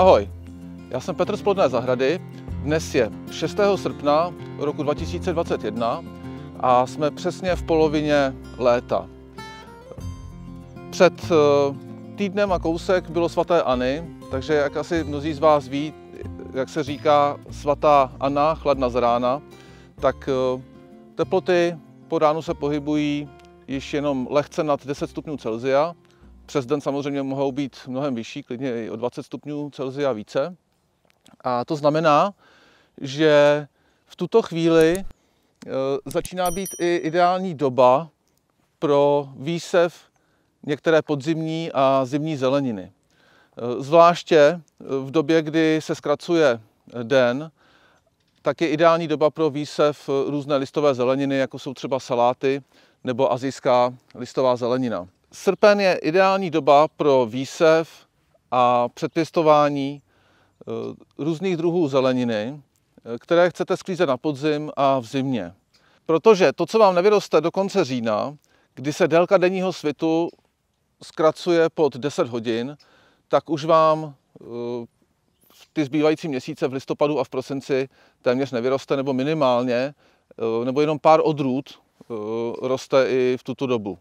Ahoj, já jsem Petr z Plodné zahrady. Dnes je 6. srpna roku 2021 a jsme přesně v polovině léta. Před eh, týdnem a kousek bylo svaté Anny, takže jak asi mnozí z vás ví, jak se říká svatá Anna, chladna z rána, tak eh, teploty po ránu se pohybují již jenom lehce nad 10 stupňů Celzia přes den samozřejmě mohou být mnohem vyšší, klidně i o 20 stupňů Celsia více. A to znamená, že v tuto chvíli e, začíná být i ideální doba pro výsev některé podzimní a zimní zeleniny. E, zvláště e, v době, kdy se zkracuje den, tak je ideální doba pro výsev různé listové zeleniny, jako jsou třeba saláty nebo azijská listová zelenina. Srpen je ideální doba pro výsev a předpěstování eh, různých druhů zeleniny, eh, které chcete sklízet na podzim a v zimě. Protože to, co vám nevyroste do konce října, kdy se délka denního svitu zkracuje pod 10 hodin, tak už vám eh, ty zbývající měsíce v listopadu a v prosinci téměř nevyroste, nebo minimálně, nebo jenom pár odrůd roste i v tuto dobu.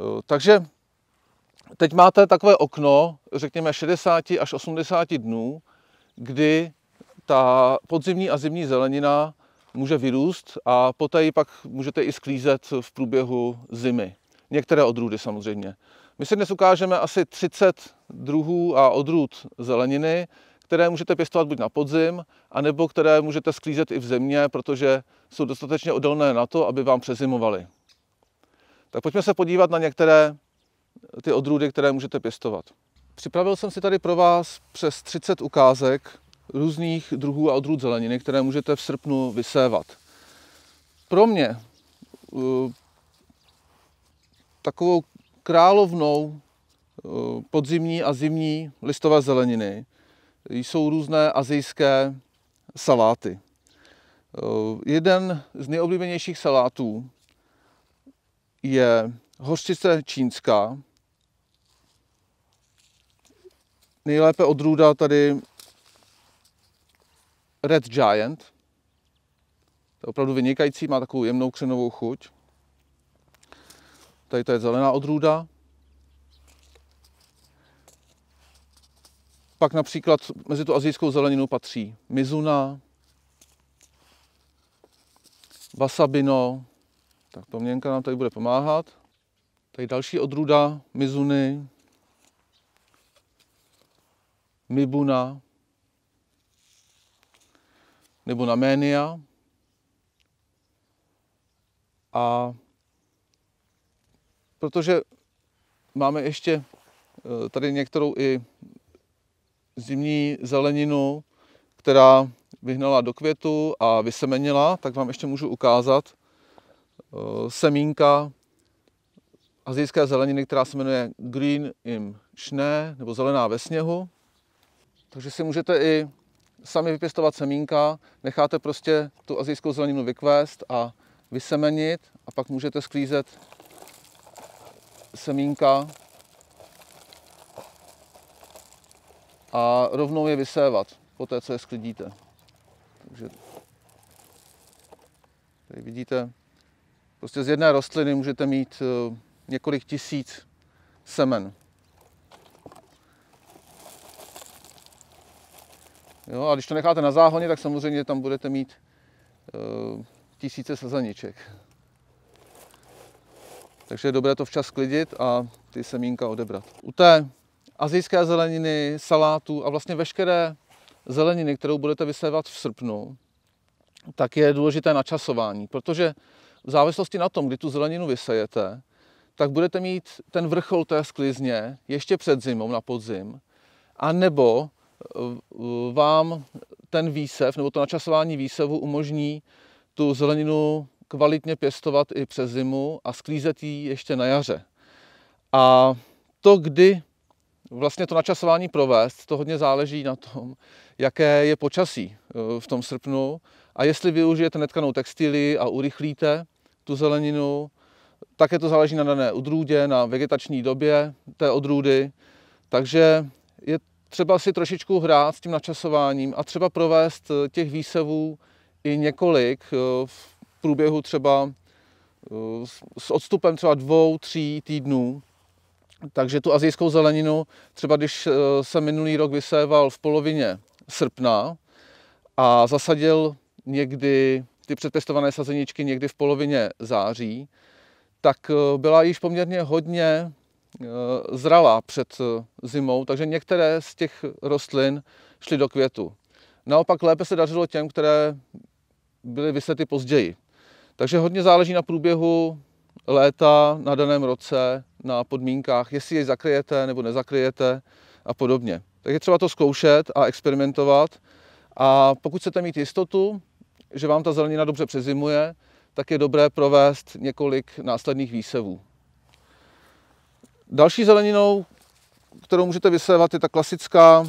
Eh, takže teď máte takové okno, řekněme 60 až 80 dnů, kdy ta podzimní a zimní zelenina může vyrůst a poté ji pak můžete i sklízet v průběhu zimy. Některé odrůdy samozřejmě. My si dnes ukážeme asi 30 druhů a odrůd zeleniny, které můžete pěstovat buď na podzim, anebo které můžete sklízet i v zimě, protože jsou dostatečně odolné na to, aby vám přezimovaly. Tak pojďme se podívat na některé ty odrůdy, které můžete pěstovat. Připravil jsem si tady pro vás přes 30 ukázek různých druhů a odrůd zeleniny, které můžete v srpnu vysévat. Pro mě eh, takovou královnou eh, podzimní a zimní listové zeleniny jsou různé azijské saláty. Eh, jeden z nejoblíbenějších salátů je hořčice čínská. Nejlépe odrůda tady Red Giant. To je opravdu vynikající, má takovou jemnou křenovou chuť. Tady to je zelená odrůda. Pak například mezi tu azijskou zeleninu patří mizuna, wasabino, tak to měnka nám tady bude pomáhat. Tady další odrůda Mizuny. Mibuna. Nebo Namenia. A protože máme ještě eh, tady některou i zimní zeleninu, která vyhnala do květu a vysemenila, tak vám ještě můžu ukázat, Eh, semínka azijské zeleniny, která se jmenuje Green im Schnee, nebo zelená ve sněhu. Takže si můžete i sami vypěstovat semínka, necháte prostě tu azijskou zeleninu vykvést a vysemenit a pak můžete sklízet semínka a rovnou je vysévat po té, co je sklidíte. Takže tady vidíte, Prostě z jedné rostliny můžete mít eh, několik tisíc semen. Jo, a když to necháte na záhoně, tak samozřejmě tam budete mít e, tisíce sazeniček. Takže je dobré to včas klidit a ty semínka odebrat. U té azijské zeleniny, salátu a vlastně veškeré zeleniny, kterou budete vysévat v srpnu, tak je důležité načasování, protože v závislosti na tom, kdy tu zeleninu vysejete, tak budete mít ten vrchol té sklizně ještě před zimou na podzim, a nebo eh, vám ten výsev nebo to načasování výsevu umožní tu zeleninu kvalitně pěstovat i přes zimu a sklízet ji ještě na jaře. A to, kdy vlastně to načasování provést, to hodně záleží na tom, jaké je počasí eh, v tom srpnu a jestli využijete netkanou textilii a urychlíte, tu zeleninu. Také to záleží na dané odrůdě, na vegetační době té odrůdy. Takže je třeba si trošičku hrát s tím načasováním a třeba provést eh, těch výsevů i několik eh, v průběhu třeba eh, s odstupem třeba dvou, tří týdnů. Takže tu azijskou zeleninu, třeba když se minulý rok vyséval v polovině srpna a zasadil někdy ty přetestované sazeničky někdy v polovině září, tak eh, byla již poměrně hodně eh, zralá před eh, zimou, takže některé z těch rostlin šly do květu. Naopak lépe se dařilo těm, které byly vysety později. Takže hodně záleží na průběhu léta, na daném roce, na podmínkách, jestli jej zakryjete nebo nezakryjete a podobně. Tak je třeba to zkoušet a experimentovat. A pokud chcete mít jistotu, že vám ta zelenina dobře přezimuje, tak je dobré provést několik následných výsevů. Další zeleninou, kterou můžete vysévat, je ta klasická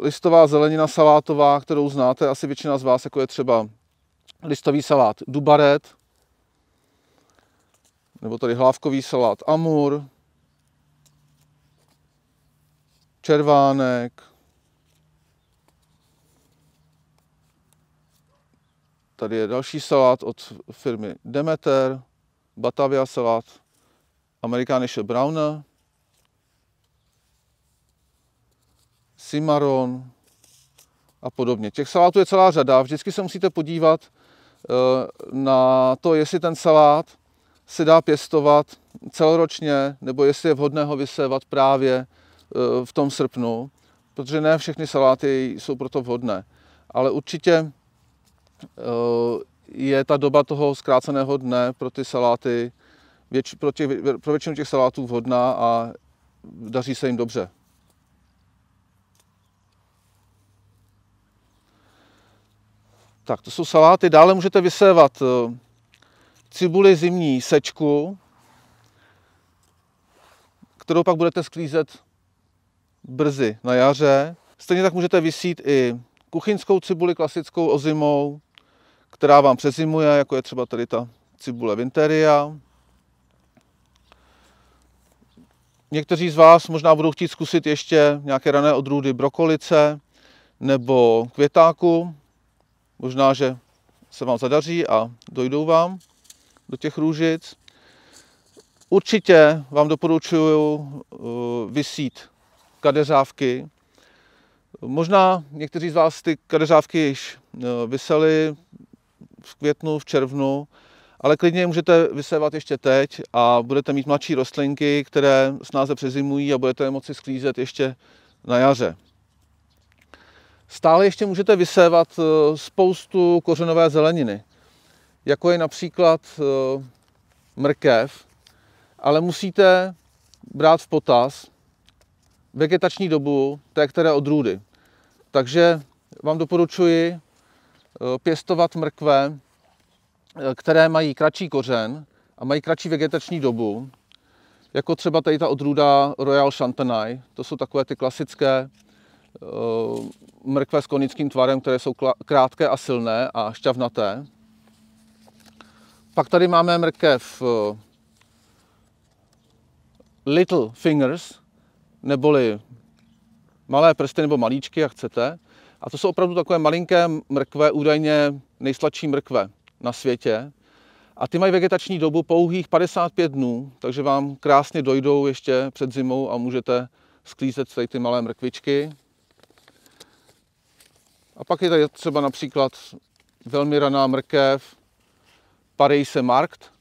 listová zelenina salátová, kterou znáte asi většina z vás, jako je třeba listový salát dubaret, nebo tady hlávkový salát amur, červánek, Tady je další salát od firmy Demeter, Batavia salát, Amerikanische Braune, Cimarron a podobně. Těch salátů je celá řada. Vždycky se musíte podívat eh, na to, jestli ten salát se dá pěstovat celoročně, nebo jestli je vhodné ho vysévat právě eh, v tom srpnu, protože ne všechny saláty jsou proto vhodné. Ale určitě Eh, je ta doba toho zkráceného dne pro ty saláty věč, pro, těch, pro většinu těch salátů vhodná a daří se jim dobře. Tak, to jsou saláty. Dále můžete vysévat eh, cibuli zimní sečku, kterou pak budete sklízet brzy na jaře. Stejně tak můžete vysít i kuchyňskou cibuli klasickou ozimou, která vám přezimuje, jako je třeba tady ta cibule Vinteria. Někteří z vás možná budou chtít zkusit ještě nějaké rané odrůdy brokolice nebo květáku. Možná, že se vám zadaří a dojdou vám do těch růžic. Určitě vám doporučuji eh, vysít kadeřávky. Možná někteří z vás ty kadeřávky již eh, vyseli, v květnu, v červnu, ale klidně můžete vysévat ještě teď a budete mít mladší rostlinky, které snáze přezimují a budete je moci sklízet ještě na jaře. Stále ještě můžete vysévat eh, spoustu kořenové zeleniny, jako je například eh, mrkev, ale musíte brát v potaz vegetační dobu té které odrůdy. Takže vám doporučuji Eh, pěstovat mrkve, eh, které mají kratší kořen a mají kratší vegetační dobu, jako třeba tady ta odrůda Royal Chantenay. To jsou takové ty klasické eh, mrkve s konickým tvarem, které jsou krátké a silné a šťavnaté. Pak tady máme mrkev Little Fingers, neboli malé prsty nebo malíčky, jak chcete. A to jsou opravdu takové malinké mrkve, údajně nejsladší mrkve na světě. A ty mají vegetační dobu pouhých 55 dnů, takže vám krásně dojdou ještě před zimou a můžete sklízet tady ty malé mrkvičky. A pak je tady třeba například velmi raná mrkev Parise Markt,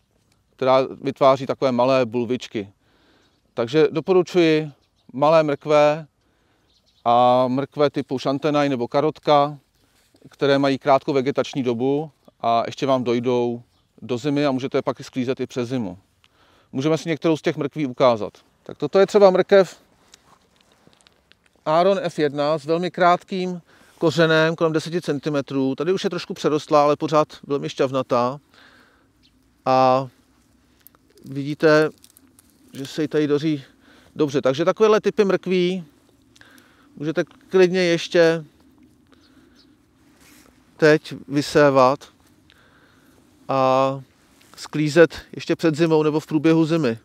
která vytváří takové malé bulvičky. Takže doporučuji malé mrkve, a mrkve typu šantenaj nebo karotka, které mají krátkou vegetační dobu a ještě vám dojdou do zimy a můžete je pak sklízet i přes zimu. Můžeme si některou z těch mrkví ukázat. Tak toto je třeba mrkev Aaron F1 s velmi krátkým kořenem, kolem 10 cm. Tady už je trošku přerostlá, ale pořád velmi šťavnatá. A vidíte, že se jí tady doří dobře. Takže takovéhle typy mrkví Můžete klidně ještě teď vysévat a sklízet ještě před zimou nebo v průběhu zimy.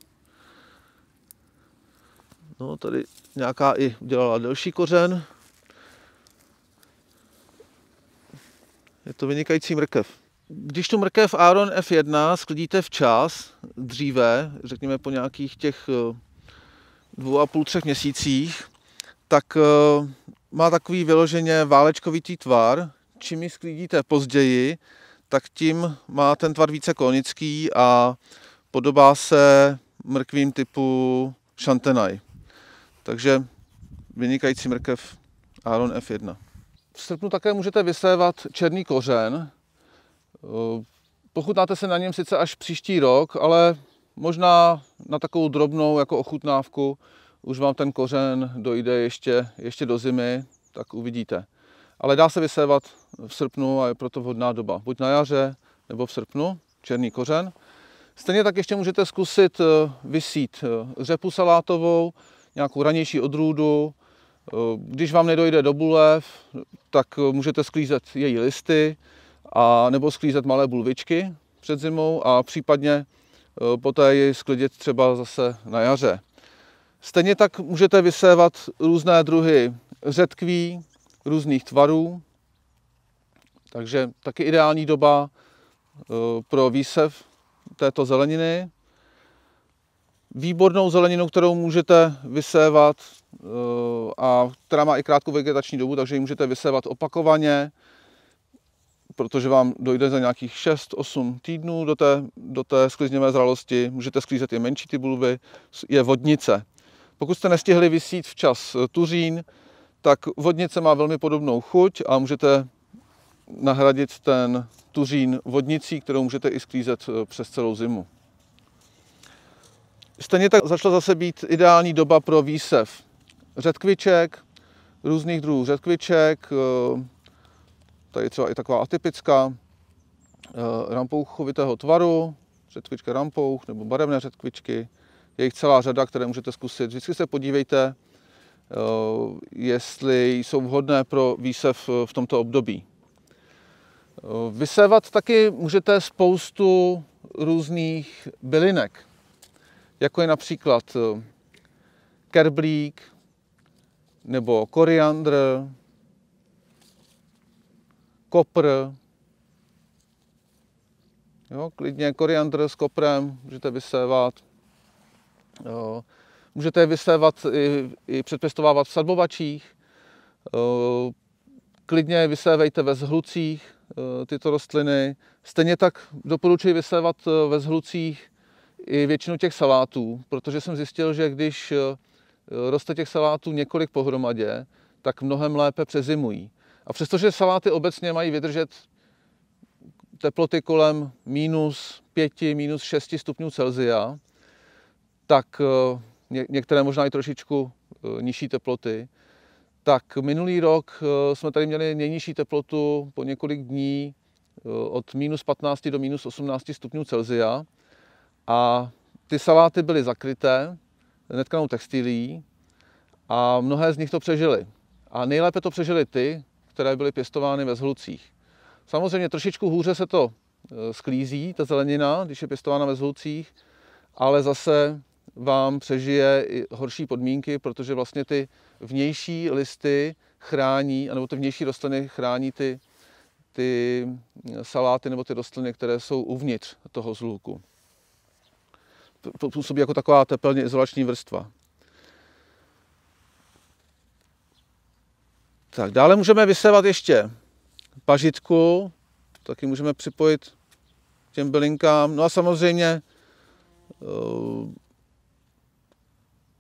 No, tady nějaká i udělala delší kořen. Je to vynikající mrkev. Když tu mrkev Aaron F1 sklidíte včas, dříve, řekněme po nějakých těch dvou a půl, třech měsících, tak eh, má takový vyloženě válečkovitý tvar. Čím ji sklídíte později, tak tím má ten tvar více konický a podobá se mrkvím typu šantenaj. Takže vynikající mrkev Aaron F1. V srpnu také můžete vysévat černý kořen. Eh, pochutnáte se na něm sice až příští rok, ale možná na takovou drobnou jako ochutnávku už vám ten kořen dojde ještě, ještě do zimy, tak uvidíte. Ale dá se vysévat v srpnu a je proto vhodná doba. Buď na jaře nebo v srpnu, černý kořen. Stejně tak ještě můžete zkusit eh, vysít eh, řepu salátovou, nějakou ranější odrůdu. Eh, když vám nedojde do bulev, tak můžete sklízet její listy a nebo sklízet malé bulvičky před zimou a případně poté ji sklidit třeba zase na jaře. Stejně tak můžete vysévat různé druhy řetkví, různých tvarů, takže taky ideální doba eh, pro výsev této zeleniny. Výbornou zeleninu, kterou můžete vysévat eh, a která má i krátkou vegetační dobu, takže ji můžete vysévat opakovaně, protože vám dojde za nějakých 6-8 týdnů do té, do té sklizněvé zralosti. Můžete sklízet i menší ty bulby, je vodnice. Pokud jste nestihli vysít včas eh, tuřín, tak vodnice má velmi podobnou chuť a můžete nahradit ten tuřín vodnicí, kterou můžete i sklízet eh, přes celou zimu. Stejně tak začala zase být ideální doba pro výsev řetkviček, různých druhů řetkviček, eh, tady třeba i taková atypická, rampouchovitého tvaru, řetkvička rampouch nebo barevné řetkvičky, je jich celá řada, které můžete zkusit. Vždycky se podívejte, eh, jestli jsou vhodné pro výsev eh, v tomto období. Eh, vysévat taky můžete spoustu různých bylinek, jako je například kerblík nebo koriandr, kopr, jo, klidně koriandr s koprem můžete vysévat, Můžete je vysévat i, i předpěstovávat v sadbovačích, klidně vysévejte ve zhlucích tyto rostliny. Stejně tak doporučuji vysévat ve zhlucích i většinu těch salátů, protože jsem zjistil, že když roste těch salátů několik pohromadě, tak mnohem lépe přezimují. A přestože saláty obecně mají vydržet teploty kolem minus 5, minus 6 stupňů Celzia, tak eh, některé možná i trošičku eh, nižší teploty. Tak minulý rok eh, jsme tady měli nejnižší teplotu po několik dní od minus 15 do minus 18 stupňů Celzia a ty saláty byly zakryté netkanou textilí a mnohé z nich to přežily. A nejlépe to přežily ty, které byly pěstovány ve zhlucích. Samozřejmě trošičku hůře se to sklízí, ta zelenina, když je pěstována ve zhlucích, ale zase vám přežije i horší podmínky, protože vlastně ty vnější listy chrání, nebo ty vnější rostliny chrání ty, ty saláty nebo ty rostliny, které jsou uvnitř toho zluku. To působí jako taková tepelně izolační vrstva. Tak, dále můžeme vysevat ještě pažitku, taky můžeme připojit těm bylinkám. No a samozřejmě eh,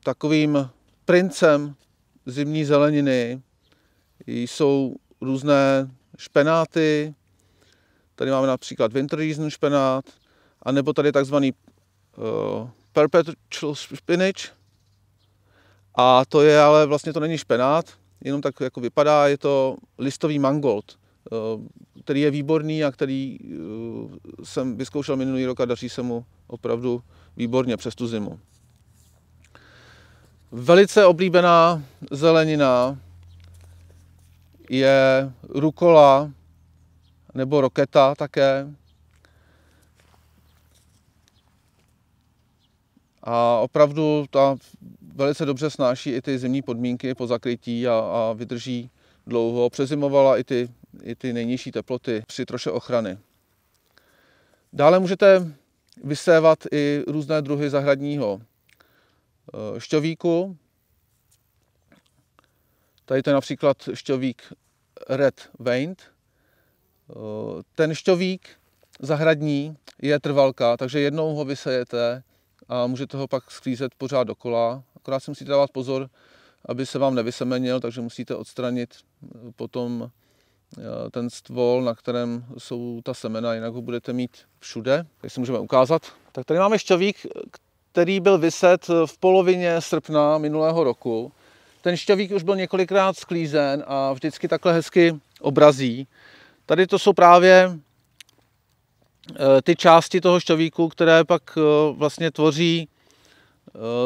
takovým princem zimní zeleniny jsou různé špenáty. Tady máme například winter reason špenát, anebo tady takzvaný uh, perpetual spinach. A to je ale vlastně to není špenát, jenom tak jako vypadá, je to listový mangold, uh, který je výborný a který uh, jsem vyzkoušel minulý rok a daří se mu opravdu výborně přes tu zimu. Velice oblíbená zelenina je rukola nebo roketa také. A opravdu ta velice dobře snáší i ty zimní podmínky po zakrytí a, a vydrží dlouho. Přezimovala i ty, i ty nejnižší teploty při troše ochrany. Dále můžete vysévat i různé druhy zahradního Eh, šťovíku. Tady to je například šťovík Red Veint. Eh, ten šťovík zahradní je trvalka, takže jednou ho vysejete a můžete ho pak sklízet pořád dokola. Akorát si musíte dávat pozor, aby se vám nevysemenil, takže musíte odstranit eh, potom ten stvol, na kterém jsou ta semena, jinak ho budete mít všude. Tak si můžeme ukázat. Tak tady máme šťovík, který byl vyset eh, v polovině srpna minulého roku. Ten šťavík už byl několikrát sklízen a vždycky takhle hezky obrazí. Tady to jsou právě eh, ty části toho šťavíku, které pak eh, vlastně tvoří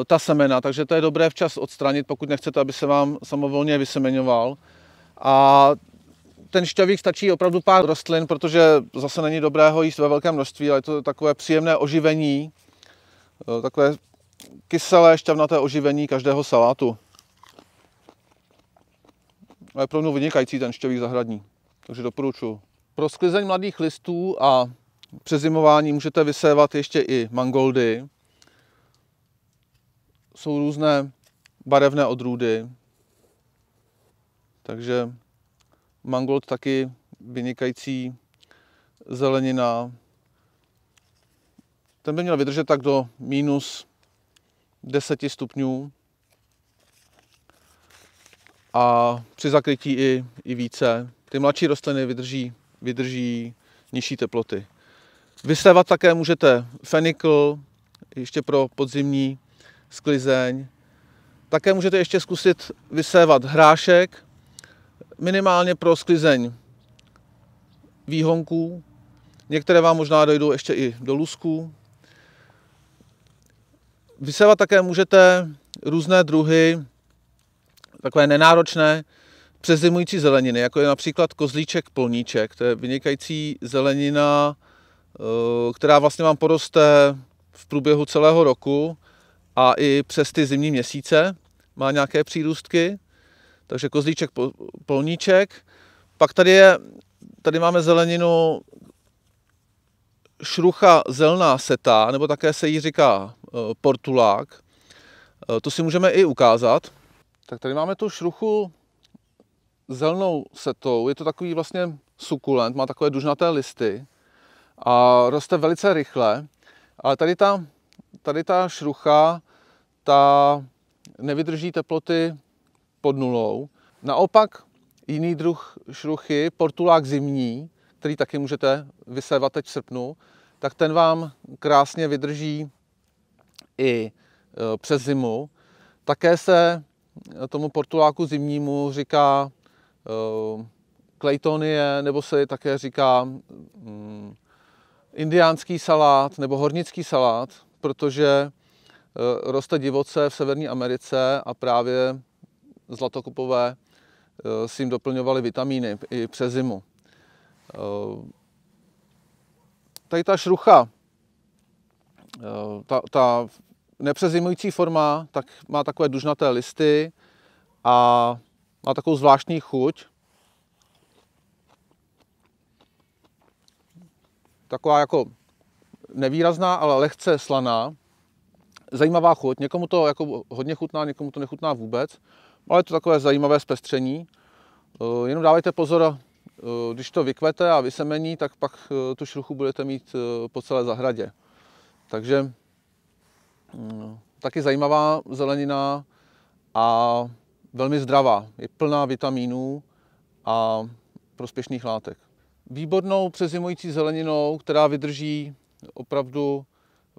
ta semena, takže to je dobré včas odstranit, pokud nechcete, aby se vám samovolně vysemeňoval. A ten šťavík stačí opravdu pár rostlin, protože zase není dobré ho jíst ve velkém množství, ale je to takové příjemné oživení Eh, takové kyselé šťavnaté oživení každého salátu. A je pro mě vynikající ten šťavý zahradní, takže doporučuji. Pro sklizeň mladých listů a přezimování můžete vysévat ještě i mangoldy. Jsou různé barevné odrůdy, takže mangold taky vynikající zelenina, ten by měl vydržet tak do minus 10 stupňů a při zakrytí i, i více. Ty mladší rostliny vydrží, vydrží nižší teploty. Vysévat také můžete fenikl, ještě pro podzimní sklizeň. Také můžete ještě zkusit vysévat hrášek, minimálně pro sklizeň výhonků. Některé vám možná dojdou ještě i do lusků, Vysévat také můžete různé druhy, takové nenáročné, přezimující zeleniny, jako je například kozlíček polníček. To je vynikající zelenina, eh, která vlastně vám poroste v průběhu celého roku a i přes ty zimní měsíce má nějaké přírůstky. Takže kozlíček polníček. Pak tady, je, tady máme zeleninu šrucha zelná seta, nebo také se jí říká Eh, portulák. Eh, to si můžeme i ukázat. Tak tady máme tu šruchu zelnou setou. Je to takový vlastně sukulent, má takové dužnaté listy a roste velice rychle. Ale tady ta, tady ta šrucha, ta nevydrží teploty pod nulou. Naopak jiný druh šruchy, portulák zimní, který taky můžete vysévat teď v srpnu, tak ten vám krásně vydrží i e, přes zimu. Také se e, tomu portuláku zimnímu říká klejtonie, e, nebo se také říká mm, indiánský salát nebo hornický salát, protože roste divoce v Severní Americe a právě zlatokupové si jim doplňovali vitamíny i přes zimu. Tady ta šrucha, ta, ta nepřezimující forma, tak má takové dužnaté listy a má takovou zvláštní chuť. Taková jako nevýrazná, ale lehce slaná. Zajímavá chuť. Někomu to jako hodně chutná, někomu to nechutná vůbec. Ale je to takové zajímavé zpestření. Eh, jenom dávejte pozor, eh, když to vykvete a vysemení, tak pak eh, tu šruchu budete mít po celé zahradě. Takže Mm, taky zajímavá zelenina a velmi zdravá. Je plná vitamínů a prospěšných látek. Výbornou přezimující zeleninou, která vydrží opravdu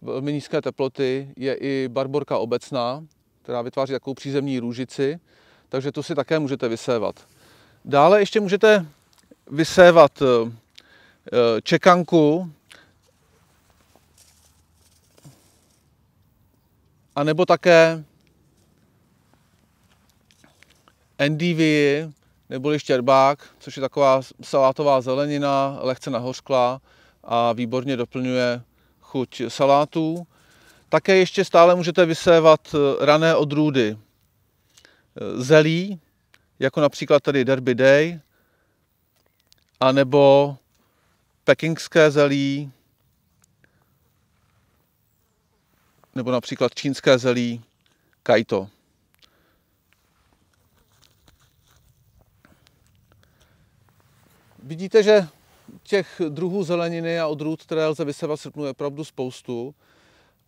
velmi nízké teploty, je i barborka obecná, která vytváří takovou přízemní růžici, takže to si také můžete vysévat. Dále ještě můžete vysévat eh, čekanku, A nebo také nebo neboli štěrbák, což je taková salátová zelenina, lehce nahořklá a výborně doplňuje chuť salátů. Také ještě stále můžete vysévat rané odrůdy zelí, jako například tady Derby Day, anebo pekingské zelí, nebo například čínské zelí kajto. Vidíte, že těch druhů zeleniny a odrůd, které lze vysevat srpnu, je opravdu spoustu.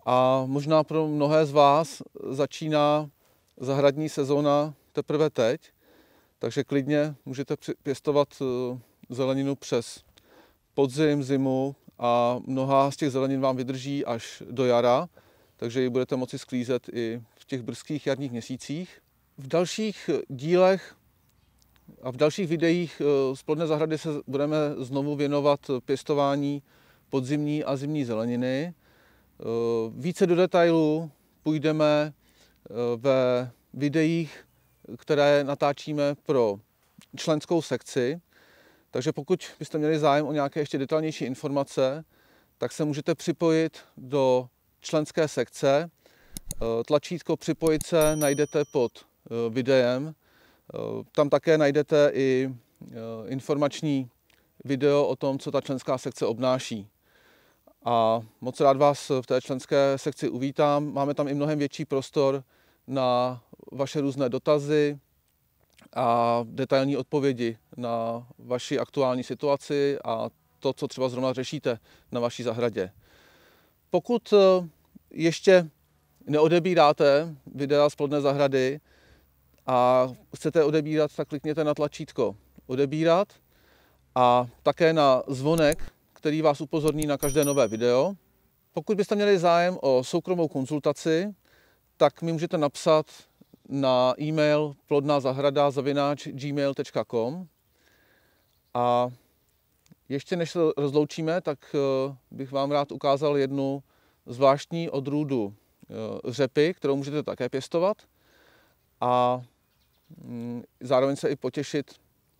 A možná pro mnohé z vás začíná zahradní sezóna teprve teď, takže klidně můžete pěstovat eh, zeleninu přes podzim, zimu a mnoha z těch zelenin vám vydrží až do jara takže ji budete moci sklízet i v těch brzkých jarních měsících. V dalších eh, dílech a v dalších videích eh, z plodné zahrady se budeme znovu věnovat eh, pěstování podzimní a zimní zeleniny. Více do detailu půjdeme ve videích, které natáčíme pro členskou sekci. Takže pokud byste měli zájem o nějaké ještě detailnější informace, tak se můžete připojit do členské sekce. Eh, tlačítko Připojit se najdete pod eh, videem. Eh, tam také najdete i informační video o tom, co ta členská sekce obnáší. A moc rád vás v té členské sekci uvítám. Máme tam i mnohem větší prostor na vaše různé dotazy a detailní odpovědi na vaši aktuální situaci a to, co třeba zrovna řešíte na vaší zahradě. Pokud eh, ještě neodebíráte videa z plodné zahrady a chcete odebírat, tak klikněte na tlačítko odebírat a také na zvonek, který vás upozorní na každé nové video. Pokud byste měli zájem o soukromou konzultaci, tak mi můžete napsat na e-mail plodnazahrada.gmail.com a ještě než se rozloučíme, tak eh, bych vám rád ukázal jednu zvláštní odrůdu eh, řepy, kterou můžete také pěstovat a mm, zároveň se i potěšit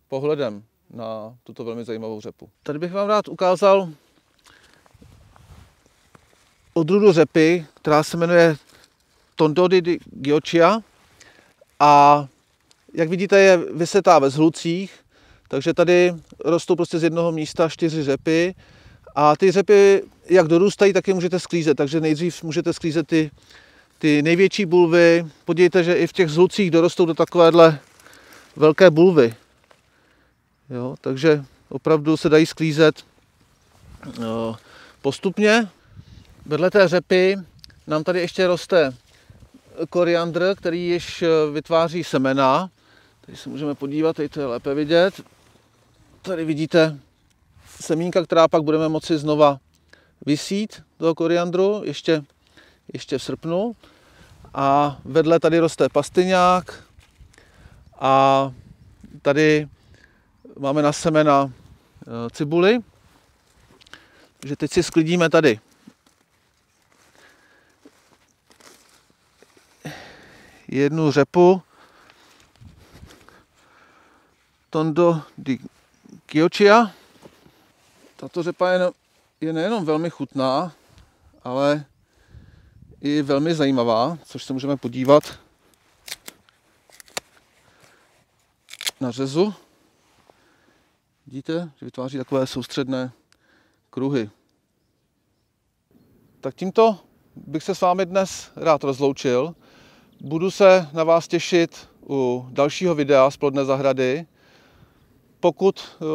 pohledem na tuto velmi zajímavou řepu. Tady bych vám rád ukázal odrůdu řepy, která se jmenuje Tondody giochia a jak vidíte je vysetá ve zhlucích takže tady rostou prostě z jednoho místa čtyři řepy a ty řepy, jak dorůstají, tak je můžete sklízet. Takže nejdřív můžete sklízet ty, ty největší bulvy. Podívejte, že i v těch zlucích dorostou do takovéhle velké bulvy. Jo, takže opravdu se dají sklízet jo, no, postupně. Vedle té řepy nám tady ještě roste koriandr, který již e, vytváří semena. Tady se můžeme podívat, tady to je lépe vidět tady vidíte semínka, která pak budeme moci znova vysít do koriandru ještě, ještě v srpnu. A vedle tady roste pastyňák a tady máme na semena eh, cibuli. Takže teď si sklidíme tady jednu řepu Tondo di Kiočia. Tato řepa je, je nejenom velmi chutná, ale i velmi zajímavá, což se můžeme podívat na řezu. Vidíte, že vytváří takové soustředné kruhy. Tak tímto bych se s vámi dnes rád rozloučil. Budu se na vás těšit u dalšího videa z Plodné zahrady. Pokud eh,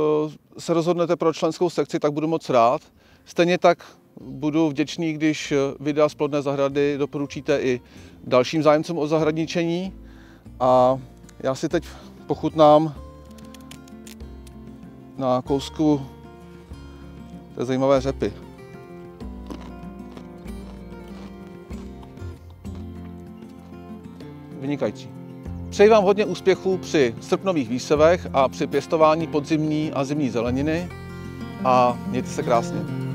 se rozhodnete pro členskou sekci, tak budu moc rád. Stejně tak budu vděčný, když eh, videa z plodné zahrady doporučíte i dalším zájemcům o zahradničení. A já si teď pochutnám na kousku té zajímavé řepy. Vynikající. Přeji vám hodně úspěchů při srpnových výsevech a při pěstování podzimní a zimní zeleniny a mějte se krásně.